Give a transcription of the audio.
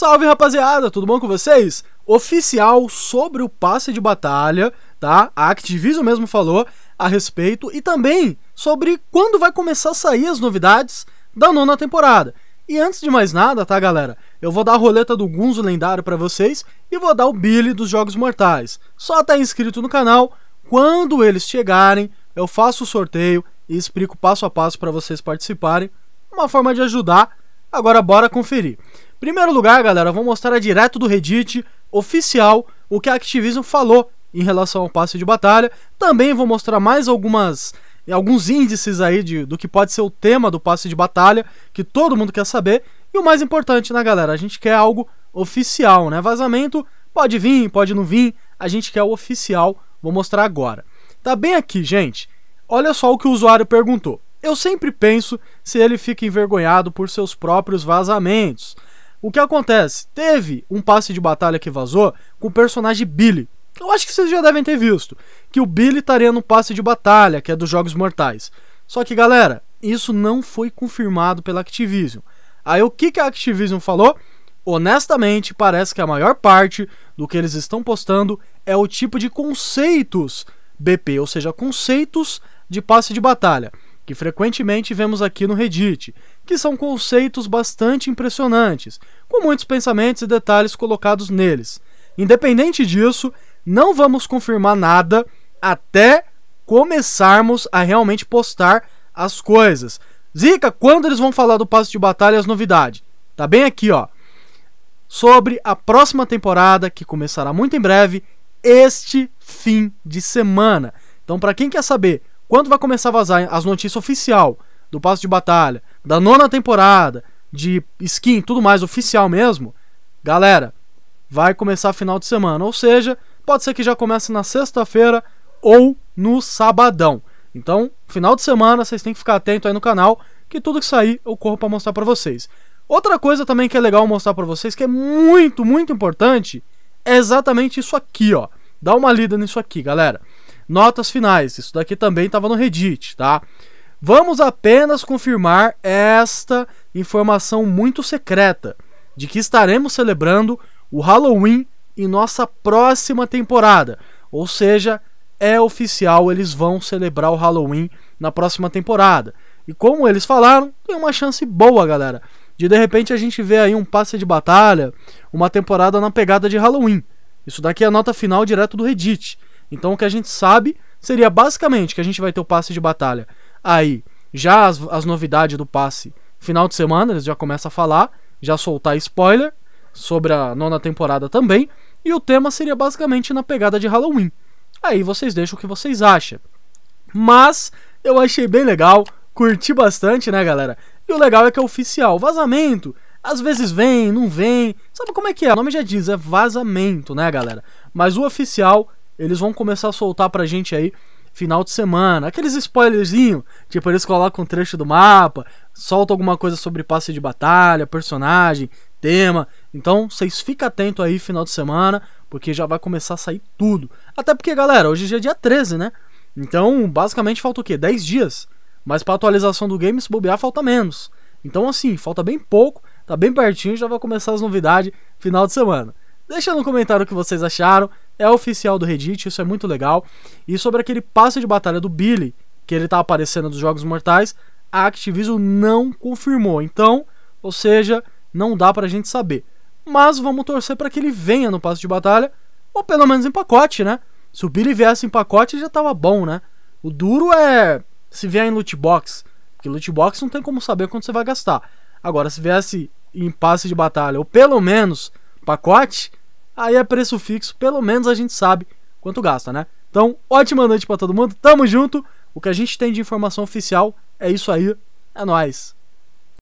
Salve rapaziada, tudo bom com vocês? Oficial sobre o passe de batalha, tá? A Activision mesmo falou a respeito e também sobre quando vai começar a sair as novidades da nona temporada. E antes de mais nada, tá, galera? Eu vou dar a roleta do Gunzo lendário para vocês e vou dar o Billy dos Jogos Mortais. Só tá inscrito no canal, quando eles chegarem, eu faço o sorteio e explico passo a passo para vocês participarem, uma forma de ajudar. Agora bora conferir. Primeiro lugar, galera, vou mostrar direto do Reddit oficial o que a Activision falou em relação ao passe de batalha. Também vou mostrar mais algumas alguns índices aí de, do que pode ser o tema do passe de batalha, que todo mundo quer saber. E o mais importante, né, galera? A gente quer algo oficial, né? Vazamento pode vir, pode não vir, a gente quer o oficial. Vou mostrar agora. Tá bem aqui, gente. Olha só o que o usuário perguntou. Eu sempre penso se ele fica envergonhado por seus próprios vazamentos. O que acontece? Teve um passe de batalha que vazou com o personagem Billy. Eu acho que vocês já devem ter visto. Que o Billy estaria no passe de batalha, que é dos Jogos Mortais. Só que, galera, isso não foi confirmado pela Activision. Aí o que, que a Activision falou? Honestamente, parece que a maior parte do que eles estão postando é o tipo de conceitos BP, ou seja, conceitos de passe de batalha que frequentemente vemos aqui no Reddit, que são conceitos bastante impressionantes, com muitos pensamentos e detalhes colocados neles. Independente disso, não vamos confirmar nada até começarmos a realmente postar as coisas. Zica, quando eles vão falar do passo de batalha as novidades? Tá bem aqui, ó. Sobre a próxima temporada, que começará muito em breve, este fim de semana. Então, para quem quer saber quando vai começar a vazar as notícias oficial do passo de batalha, da nona temporada, de skin, tudo mais oficial mesmo, galera, vai começar final de semana. Ou seja, pode ser que já comece na sexta-feira ou no sabadão. Então, final de semana, vocês têm que ficar atento aí no canal, que tudo que sair eu corro para mostrar para vocês. Outra coisa também que é legal mostrar para vocês, que é muito, muito importante, é exatamente isso aqui, ó. Dá uma lida nisso aqui, galera. Notas finais, isso daqui também estava no Reddit, tá? Vamos apenas confirmar esta informação muito secreta de que estaremos celebrando o Halloween em nossa próxima temporada. Ou seja, é oficial, eles vão celebrar o Halloween na próxima temporada. E como eles falaram, tem uma chance boa, galera, de de repente a gente ver aí um passe de batalha, uma temporada na pegada de Halloween. Isso daqui é a nota final direto do Reddit. Então o que a gente sabe seria basicamente que a gente vai ter o passe de batalha. Aí, já as, as novidades do passe, final de semana, eles já começam a falar, já soltar spoiler sobre a nona temporada também. E o tema seria basicamente na pegada de Halloween. Aí vocês deixam o que vocês acham. Mas eu achei bem legal, curti bastante, né, galera? E o legal é que é oficial. Vazamento, às vezes vem, não vem. Sabe como é que é? O nome já diz, é vazamento, né, galera? Mas o oficial eles vão começar a soltar pra gente aí final de semana. Aqueles spoilerzinho, tipo, eles colocam um trecho do mapa, soltam alguma coisa sobre passe de batalha, personagem, tema. Então, vocês fiquem atento aí final de semana, porque já vai começar a sair tudo. Até porque, galera, hoje é dia 13, né? Então, basicamente falta o quê? 10 dias. Mas pra atualização do game, se bobear, falta menos. Então, assim, falta bem pouco, tá bem pertinho, já vai começar as novidades final de semana. Deixa no comentário o que vocês acharam é oficial do Reddit, isso é muito legal. E sobre aquele passe de batalha do Billy, que ele tá aparecendo nos Jogos Mortais, a Activision não confirmou. Então, ou seja, não dá pra gente saber. Mas vamos torcer para que ele venha no passe de batalha, ou pelo menos em pacote, né? Se o Billy viesse em pacote já tava bom, né? O duro é se vier em loot box, porque loot box não tem como saber quanto você vai gastar. Agora, se viesse em passe de batalha, ou pelo menos pacote, aí é preço fixo, pelo menos a gente sabe quanto gasta, né? Então, ótima noite para todo mundo, tamo junto. O que a gente tem de informação oficial é isso aí, é nós.